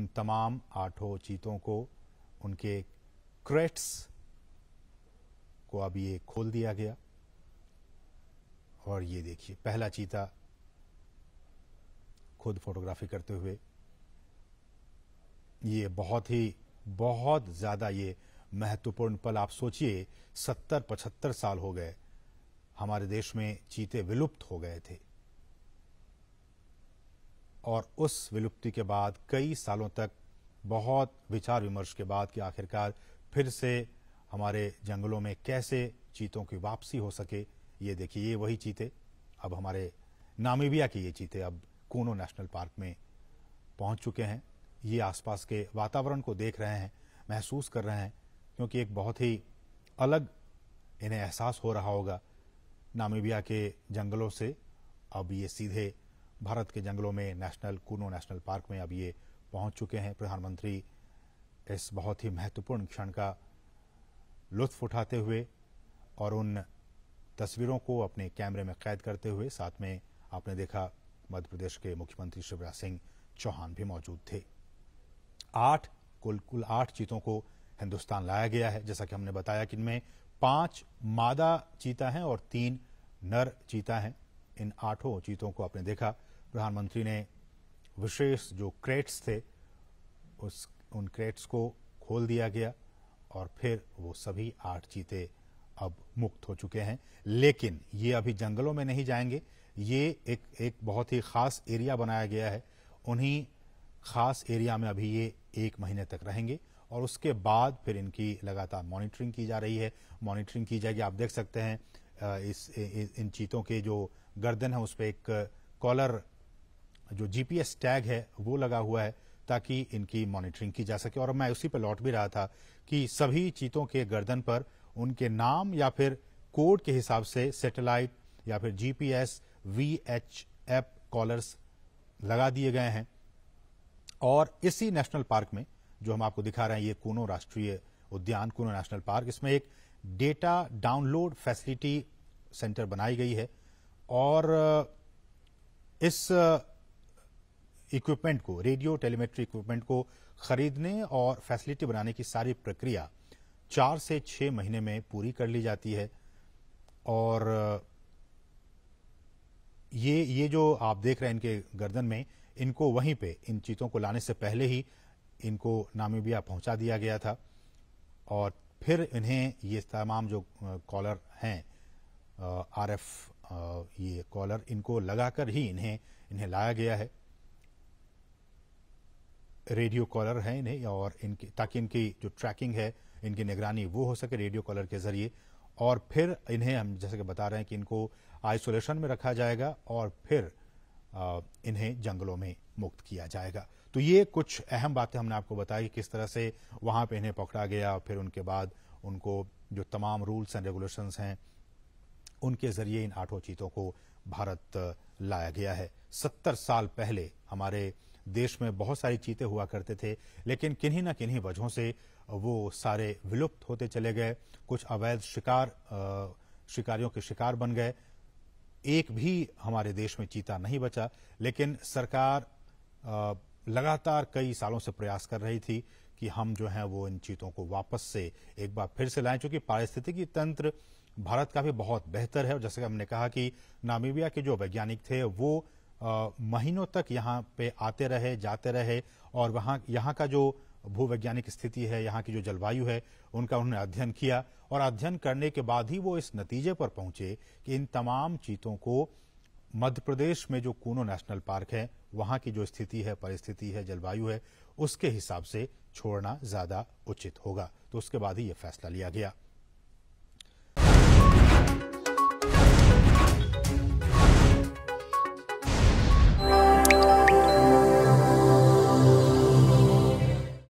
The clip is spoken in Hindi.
इन तमाम आठों चीतों को उनके क्रेट्स को अब ये खोल दिया गया और ये देखिए पहला चीता खुद फोटोग्राफी करते हुए ये बहुत ही बहुत ज़्यादा ये महत्वपूर्ण पल आप सोचिए सत्तर पचहत्तर साल हो गए हमारे देश में चीते विलुप्त हो गए थे और उस विलुप्ति के बाद कई सालों तक बहुत विचार विमर्श के बाद कि आखिरकार फिर से हमारे जंगलों में कैसे चीतों की वापसी हो सके ये देखिए ये वही चीते अब हमारे नामीबिया के ये चीते अब कोनो नेशनल पार्क में पहुंच चुके हैं ये आसपास के वातावरण को देख रहे हैं महसूस कर रहे हैं क्योंकि एक बहुत ही अलग इन्हें एहसास हो रहा होगा नामीबिया के जंगलों से अब ये सीधे भारत के जंगलों में नेशनल कूनो नेशनल पार्क में अब ये पहुंच चुके हैं प्रधानमंत्री इस बहुत ही महत्वपूर्ण क्षण का लुत्फ उठाते हुए और उन तस्वीरों को अपने कैमरे में कैद करते हुए साथ में आपने देखा मध्य प्रदेश के मुख्यमंत्री शिवराज सिंह चौहान भी मौजूद थे आठ कुल कुल आठ चीतों को हिंदुस्तान लाया गया है जैसा कि हमने बताया कि इनमें पांच मादा चीता हैं और तीन नर चीता हैं इन आठों चीतों को आपने देखा प्रधानमंत्री ने विशेष जो क्रेट्स थे उस उन क्रेट्स को खोल दिया गया और फिर वो सभी आठ चीते अब मुक्त हो चुके हैं लेकिन ये अभी जंगलों में नहीं जाएंगे ये एक एक बहुत ही खास एरिया बनाया गया है उन्हीं खास एरिया में अभी ये एक महीने तक रहेंगे और उसके बाद फिर इनकी लगातार मॉनिटरिंग की जा रही है मॉनिटरिंग की जाएगी आप देख सकते हैं इस, इस इन चीतों के जो गर्दन है उस पर एक कॉलर जो जीपीएस टैग है वो लगा हुआ है ताकि इनकी मॉनिटरिंग की जा सके और मैं उसी पर लौट भी रहा था कि सभी चीतों के गर्दन पर उनके नाम या फिर कोड के हिसाब से सैटेलाइट या फिर GPS V H F collars लगा दिए गए हैं और इसी नेशनल पार्क में जो हम आपको दिखा रहे हैं ये कोनो राष्ट्रीय उद्यान कोनो नेशनल पार्क इसमें एक डेटा डाउनलोड फैसिलिटी सेंटर बनाई गई है और इस इक्विपमेंट को रेडियो टेलीमेट्री इक्विपमेंट को खरीदने और फैसिलिटी बनाने की सारी प्रक्रिया चार से छह महीने में पूरी कर ली जाती है और ये ये जो आप देख रहे हैं इनके गर्दन में इनको वहीं पे इन चीतों को लाने से पहले ही इनको नामीबिया पहुंचा दिया गया था और फिर इन्हें ये तमाम जो कॉलर हैं आरएफ ये कॉलर इनको लगाकर ही इन्हें इन्हें लाया गया है रेडियो कॉलर हैं इन्हें और इनकी ताकि इनकी जो ट्रैकिंग है इनकी निगरानी वो हो सके रेडियो कॉलर के जरिए और फिर इन्हें हम जैसे कि बता रहे हैं कि इनको आइसोलेशन में रखा जाएगा और फिर इन्हें जंगलों में मुक्त किया जाएगा तो ये कुछ अहम बातें हमने आपको बताई कि किस तरह से वहां पे इन्हें पकड़ा गया फिर उनके बाद उनको जो तमाम रूल्स एंड रेगुलेशंस हैं उनके जरिए इन आठों चीतों को भारत लाया गया है सत्तर साल पहले हमारे देश में बहुत सारी चीते हुआ करते थे लेकिन किन्हीं न किन्हीं वजहों से वो सारे विलुप्त होते चले गए कुछ अवैध शिकार शिकारियों के शिकार बन गए एक भी हमारे देश में चीता नहीं बचा लेकिन सरकार लगातार कई सालों से प्रयास कर रही थी कि हम जो है वो इन चीतों को वापस से एक बार फिर से लाएं चूंकि पारिस्थितिकी तंत्र भारत का भी बहुत बेहतर है और जैसे हमने कहा कि नामीबिया के जो वैज्ञानिक थे वो महीनों तक यहाँ पे आते रहे जाते रहे और वहाँ यहाँ का जो भूवैज्ञानिक स्थिति है यहाँ की जो जलवायु है उनका उन्होंने अध्ययन किया और अध्ययन करने के बाद ही वो इस नतीजे पर पहुंचे कि इन तमाम चीतों को मध्य प्रदेश में जो कूनो नेशनल पार्क है वहां की जो स्थिति है परिस्थिति है जलवायु है उसके हिसाब से छोड़ना ज्यादा उचित होगा तो उसके बाद ही यह फैसला लिया गया